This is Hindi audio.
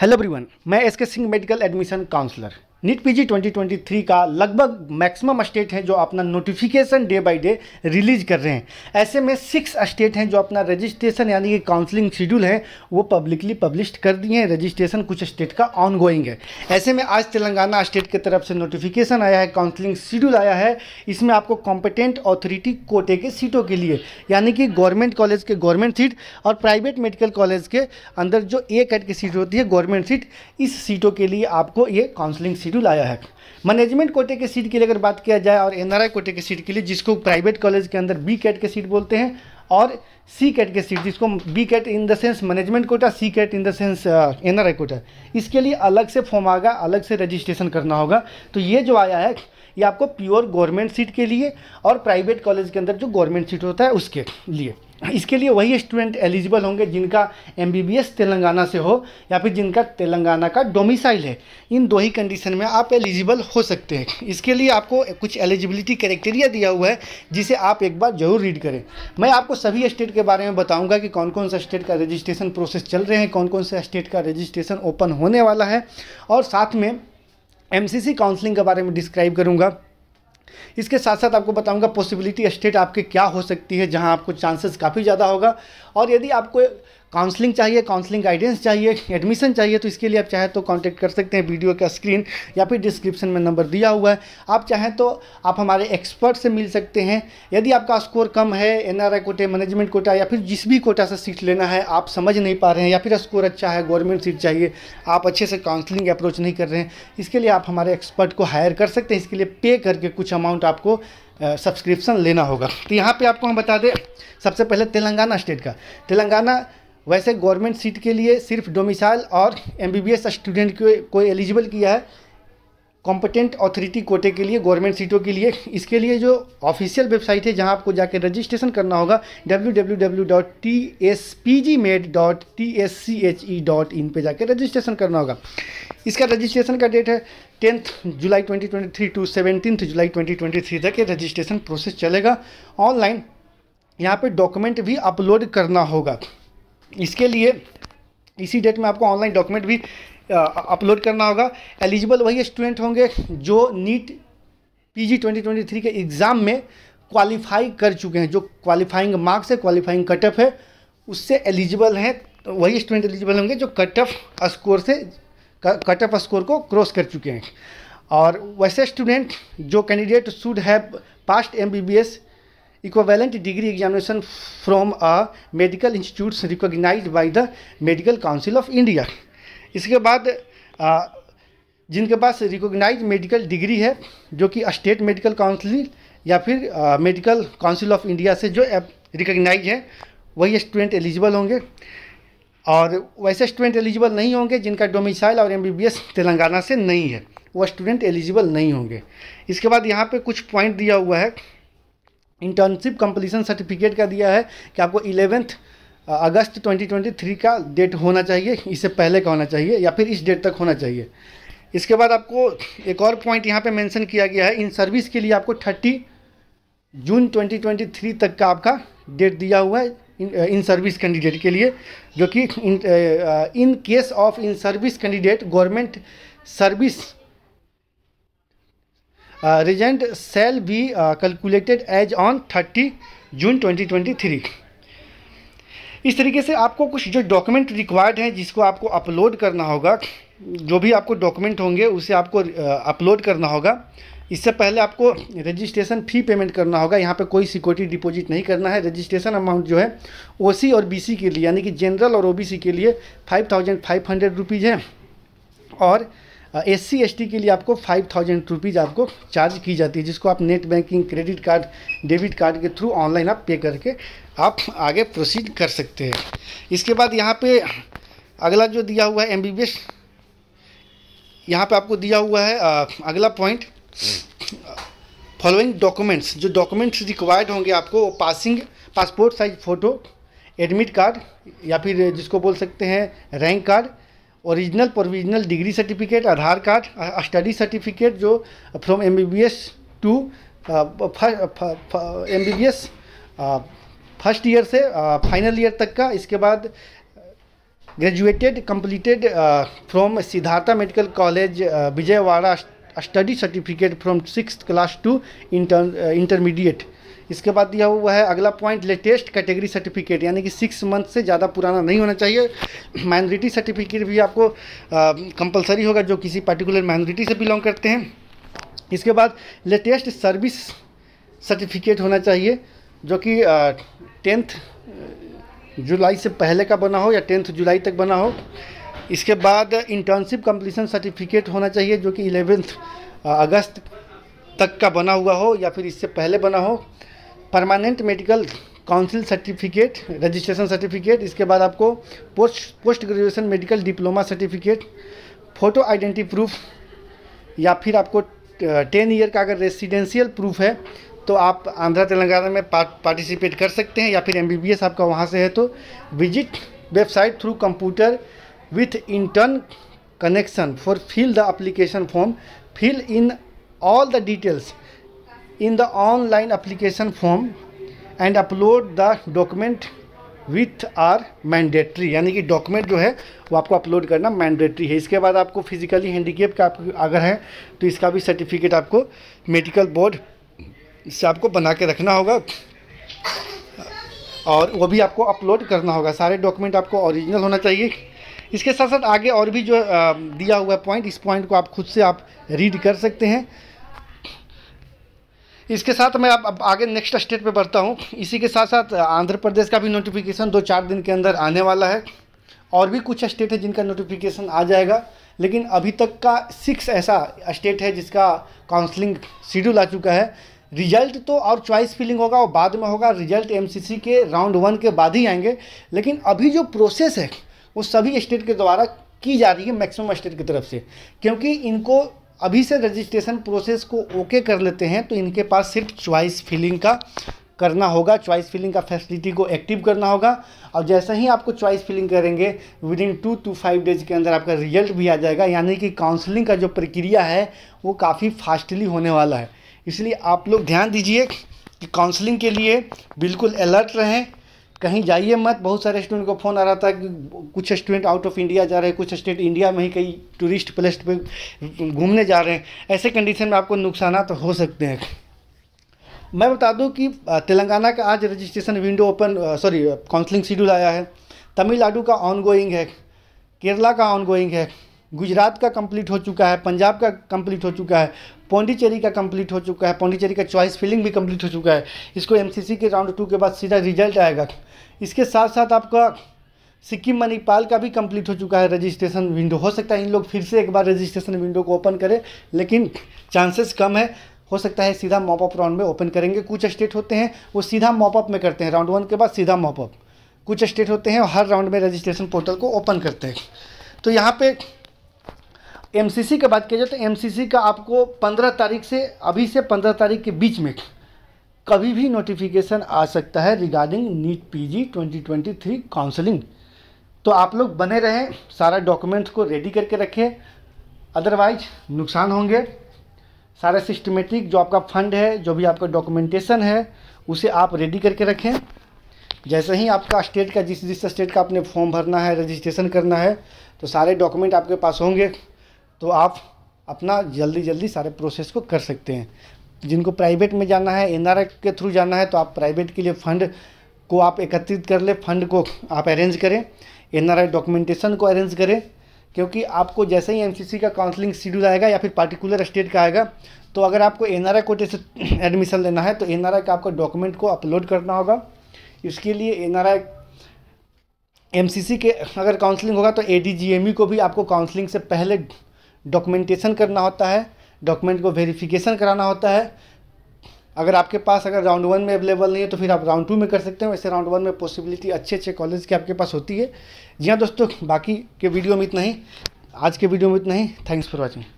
हेलो एवरीवन मैं S K Singh medical admission counsellor NEET PG 2023 का लगभग मैक्सिमम स्टेट हैं जो अपना notification day by day release कर रहे हैं ऐसे में सिक्स स्टेट हैं जो अपना रजिस्ट्रेशन यानी कि काउंसलिंग शेड्यूल है वो पब्लिकली पब्लिश कर दिए हैं रजिस्ट्रेशन कुछ स्टेट का ऑन गोइंग है ऐसे में आज तेलंगाना स्टेट की तरफ से नोटिफिकेशन आया है काउंसलिंग शेड्यूल आया है इसमें आपको कॉम्पिटेंट ऑथोरिटी कोटे के सीटों के लिए यानी कि गवर्नमेंट कॉलेज के गवर्नमेंट सीट और प्राइवेट मेडिकल कॉलेज के अंदर जो ए कैट की सीट होती है गवर्नमेंट सीट इस सीटों के लिए आपको ये काउंसलिंग शेड्यूल आया है मैनेजमेंट कोटे के सीट के लिए अगर बात किया जाए और एन कोटे के सीट के लिए जिसको प्राइवेट कॉलेज के अंदर बी कैट के सीट बोलते हैं और सी कैट के सीट जिसको B cat in the sense management quota C cat in the sense N R I quota इसके लिए अलग से फॉर्म आगा अलग से रजिस्ट्रेशन करना होगा तो ये जो आया है ये आपको प्योर गवर्नमेंट सीट के लिए और प्राइवेट कॉलेज के अंदर जो गवर्नमेंट सीट होता है उसके लिए इसके लिए वही स्टूडेंट एलिजिबल होंगे जिनका एम तेलंगाना से हो या फिर जिनका तेलंगाना का डोमिसाइल है इन दो ही कंडीशन में आप एलिजिबल हो सकते हैं इसके लिए आपको कुछ एलिजिबिलिटी क्राइटेरिया दिया हुआ है जिसे आप एक बार जरूर रीड करें मैं आपको सभी स्टेट के बारे में बताऊंगा कि कौन कौन सा स्टेट का रजिस्ट्रेशन प्रोसेस चल रहे हैं कौन कौन सा स्टेट का रजिस्ट्रेशन ओपन होने वाला है और साथ में एम काउंसलिंग के बारे में डिस्क्राइब करूँगा इसके साथ साथ आपको बताऊंगा पॉसिबिलिटी स्टेट आपके क्या हो सकती है जहां आपको चांसेस काफ़ी ज़्यादा होगा और यदि आपको काउंसलिंग चाहिए काउंसलिंग गाइडेंस चाहिए एडमिशन चाहिए तो इसके लिए आप चाहें तो कांटेक्ट कर सकते हैं वीडियो का स्क्रीन या फिर डिस्क्रिप्शन में नंबर दिया हुआ है आप चाहें तो आप हमारे एक्सपर्ट से मिल सकते हैं यदि आपका स्कोर कम है एन कोटे मैनेजमेंट कोटा या फिर जिस भी कोटा से सीट लेना है आप समझ नहीं पा रहे हैं या फिर स्कोर अच्छा है गवर्नमेंट सीट चाहिए आप अच्छे से काउंसलिंग अप्रोच नहीं कर रहे हैं इसके लिए आप हमारे एक्सपर्ट को हायर कर सकते हैं इसके लिए पे करके कुछ अमाउंट आपको सब्सक्रिप्शन लेना होगा तो यहाँ पे आपको हम बता दें सबसे पहले तेलंगाना स्टेट का तेलंगाना वैसे गवर्नमेंट सीट के लिए सिर्फ डोमिसाइल और एमबीबीएस स्टूडेंट को, को एलिजिबल किया है कॉम्पिटेंट अथॉरिटी कोटे के लिए गवर्नमेंट सीटों के लिए इसके लिए जो ऑफिशियल वेबसाइट है जहां आपको जाकर रजिस्ट्रेशन करना होगा इन पे जाकर रजिस्ट्रेशन करना होगा इसका रजिस्ट्रेशन का डेट है tenth July 2023 to seventeen July 2023 तक ये रजिस्ट्रेशन प्रोसेस चलेगा ऑनलाइन यहाँ पर डॉक्यूमेंट भी अपलोड करना होगा इसके लिए इसी डेट में आपको ऑनलाइन डॉक्यूमेंट भी अपलोड करना होगा एलिजिबल वही स्टूडेंट होंगे जो नीट पीजी 2023 के एग्ज़ाम में क्वालिफाई कर चुके हैं जो क्वालिफाइंग मार्क्स है क्वालिफाइंग कट ऑफ है उससे एलिजिबल हैं तो वही स्टूडेंट एलिजिबल होंगे जो कट ऑफ स्कोर से कट ऑफ स्कोर को क्रॉस कर चुके हैं और वैसे स्टूडेंट जो candidate should have past M B B S equivalent degree examination from a medical institute recognize by the medical council of India इसके बाद आ, जिनके पास रिकोगनाइज मेडिकल डिग्री है जो कि स्टेट मेडिकल काउंसिल या फिर मेडिकल काउंसिल ऑफ इंडिया से जो रिकोगनाइज है वही स्टूडेंट एलिजिबल होंगे और वैसे स्टूडेंट एलिजिबल नहीं होंगे जिनका डोमिसाइल और एमबीबीएस तेलंगाना से नहीं है वो स्टूडेंट एलिजिबल नहीं होंगे इसके बाद यहाँ पे कुछ पॉइंट दिया हुआ है इंटर्नशिप कंप्लीसन सर्टिफिकेट का दिया है कि आपको इलेवेंथ अगस्त 2023 का डेट होना चाहिए इससे पहले का होना चाहिए या फिर इस डेट तक होना चाहिए इसके बाद आपको एक और पॉइंट यहाँ पे मेंशन किया गया है इन सर्विस के लिए आपको 30 जून 2023 तक का आपका डेट दिया हुआ है इन, सर्विस कैंडिडेट के लिए जो कि in case of in service candidate government service regent shall be calculated as on thirty June 2023 इस तरीके से आपको कुछ जो डॉक्यूमेंट रिक्वायर्ड हैं जिसको आपको अपलोड करना होगा जो भी आपको डॉक्यूमेंट होंगे उसे आपको अपलोड uh, करना होगा इससे पहले आपको रजिस्ट्रेशन फ़ी पेमेंट करना होगा यहाँ पे कोई सिक्योरिटी डिपॉजिट नहीं करना है रजिस्ट्रेशन अमाउंट जो है ओसी और बीसी के लिए यानी कि जनरल और ओबीसी के लिए five thousand five hundred rupees है और एस सी के लिए आपको फाइव थाउजेंड रुपीज़ आपको चार्ज की जाती है जिसको आप net banking credit card debit card के थ्रू ऑनलाइन आप पे करके आप आगे प्रोसीड कर सकते हैं इसके बाद यहाँ पे अगला जो दिया हुआ है एम बी यहाँ पर आपको दिया हुआ है आ, अगला पॉइंट फॉलोइंग डॉक्यूमेंट्स जो डॉक्यूमेंट्स रिक्वायर्ड होंगे आपको passing passport size photo admit card या फिर जिसको बोल सकते हैं rank card original provisional degree certificate Aadhaar card study certificate जो from M B B S to M B B S first year से फाइनल uh, ईयर तक का इसके बाद graduated completed from Siddhartha medical college Vijayawada study certificate from six class to inter intermediate इसके बाद दिया हुआ है अगला पॉइंट लेटेस्ट कैटेगरी सर्टिफिकेट यानी कि सिक्स मंथ से ज़्यादा पुराना नहीं होना चाहिए माइनॉरिटी सर्टिफिकेट भी आपको कंपलसरी होगा जो किसी पर्टिकुलर माइनॉरिटी से बिलोंग करते हैं इसके बाद लेटेस्ट सर्विस सर्टिफिकेट होना चाहिए जो कि टेंथ जुलाई से पहले का बना हो या टेंथ जुलाई तक बना हो इसके बाद इंटर्नशिप कम्प्लीसन सर्टिफिकेट होना चाहिए जो कि इलेवेंथ अगस्त तक का बना हुआ हो या फिर इससे पहले बना हो permanent medical council certificate registration certificate इसके बाद आपको post post graduation medical diploma certificate photo identity proof या फिर आपको टेन ईयर का अगर रेसिडेंशियल प्रूफ है तो आप आंध्रा तेलंगाना में पार्टिसिपेट कर सकते हैं या फिर एम आपका वहाँ से है तो visit website through computer with intern connection for fill the application form fill in all the details in the online application form and upload the document with are mandatory यानी कि डॉक्यूमेंट जो है वो आपको अपलोड करना मैंडेट्री है इसके बाद आपको फिजिकली हैंडीकेप का आप अगर है तो इसका भी सर्टिफिकेट आपको मेडिकल बोर्ड से आपको बना के रखना होगा और वो भी आपको अपलोड करना होगा सारे डॉक्यूमेंट आपको ओरिजिनल होना चाहिए इसके साथ साथ आगे और भी जो दिया हुआ पॉइंट इस पॉइंट को आप खुद से आप रीड कर सकते हैं इसके साथ मैं अब आगे नेक्स्ट स्टेट पे बढ़ता हूँ इसी के साथ साथ आंध्र प्रदेश का भी नोटिफिकेशन दो चार दिन के अंदर आने वाला है और भी कुछ स्टेट है जिनका नोटिफिकेशन आ जाएगा लेकिन अभी तक का सिक्स ऐसा स्टेट है जिसका काउंसलिंग शेड्यूल आ चुका है रिजल्ट तो और चॉइस फिलिंग होगा वो बाद में होगा रिजल्ट एम के राउंड वन के बाद ही आएंगे लेकिन अभी जो प्रोसेस है वो सभी स्टेट के द्वारा की जा रही है मैक्सिमम स्टेट की तरफ से क्योंकि इनको अभी से रजिस्ट्रेशन प्रोसेस को ओके कर लेते हैं तो इनके पास सिर्फ च्वाइस फिलिंग का करना होगा च्वाइस फिलिंग का फैसिलिटी को एक्टिव करना होगा और जैसे ही आपको च्वाइस फिलिंग करेंगे within two two five days के अंदर आपका रिजल्ट भी आ जाएगा यानी कि काउंसलिंग का जो प्रक्रिया है वो काफ़ी फास्टली होने वाला है इसलिए आप लोग ध्यान दीजिए कि काउंसलिंग के लिए बिल्कुल अलर्ट रहें कहीं जाइए मत बहुत सारे स्टूडेंट को फ़ोन आ रहा था कि कुछ स्टूडेंट आउट ऑफ इंडिया जा रहे हैं कुछ स्टूडेंट इंडिया में ही कई टूरिस्ट प्लेस पे घूमने जा रहे हैं ऐसे कंडीशन में आपको नुकसान तो हो सकते हैं मैं बता दूं कि तेलंगाना का आज registration window open sorry counselling schedule आया है तमिलनाडु का ऑनगोइंग है केरला का ऑनगोइंग है गुजरात का कंप्लीट हो चुका है पंजाब का कंप्लीट हो चुका है पौंडीचेरी का कंप्लीट हो चुका है पौंडीचेरी का चॉइस फिलिंग भी कंप्लीट हो चुका है इसको एमसीसी के राउंड टू के बाद सीधा रिजल्ट आएगा इसके साथ साथ आपका सिक्किम मणिपाल का भी कंप्लीट हो चुका है रजिस्ट्रेशन विंडो हो सकता है इन लोग फिर से एक बार रजिस्ट्रेशन विंडो को ओपन करें लेकिन चांसेस कम है हो सकता है सीधा मॉपअप राउंड में ओपन करेंगे कुछ स्टेट होते हैं वो सीधा मॉपअप में करते हैं राउंड वन के बाद सीधा मॉपअप कुछ स्टेट होते हैं हर राउंड में रजिस्ट्रेशन पोर्टल को ओपन करते हैं तो यहाँ पर एमसीसी का बात किया जाए तो एमसीसी का आपको पंद्रह तारीख से अभी से पंद्रह तारीख के बीच में कभी भी नोटिफिकेशन आ सकता है रिगार्डिंग नीट पीजी 2023 काउंसलिंग तो आप लोग बने रहें सारा डॉक्यूमेंट को रेडी करके रखें अदरवाइज नुकसान होंगे सारा सिस्टमेटिक जो आपका फंड है जो भी आपका डॉक्यूमेंटेशन है उसे आप रेडी करके रखें जैसे ही आपका स्टेट का जिस जिस स्टेट का आपने फॉर्म भरना है रजिस्ट्रेशन करना है तो सारे डॉक्यूमेंट आपके पास होंगे तो आप अपना जल्दी जल्दी सारे प्रोसेस को कर सकते हैं जिनको प्राइवेट में जाना है एन के थ्रू जाना है तो आप प्राइवेट के लिए फंड को आप एकत्रित कर ले फंड को आप अरेंज करें एन डॉक्यूमेंटेशन को अरेंज करें क्योंकि आपको जैसे ही एमसीसी का काउंसलिंग शेड्यूल आएगा या फिर पार्टिकुलर स्टेट का आएगा तो अगर आपको एन आर कोटे से एडमिशन लेना है तो एन का आपको डॉक्यूमेंट को अपलोड करना होगा इसके लिए एन आर एमसीसी के अगर काउंसलिंग होगा तो एडीजीएमई e को भी आपको काउंसलिंग से पहले डॉक्यूमेंटेशन करना होता है डॉक्यूमेंट को वेरिफिकेशन कराना होता है अगर आपके पास अगर राउंड वन में अवेलेबल नहीं है तो फिर आप राउंड टू में कर सकते हैं वैसे राउंड वन में पॉसिबिलिटी अच्छे अच्छे कॉलेज की आपके पास होती है जी हाँ दोस्तों बाकी के वीडियो में इतना ही आज के वीडियो में इतना ही थैंक्स फॉर वॉचिंग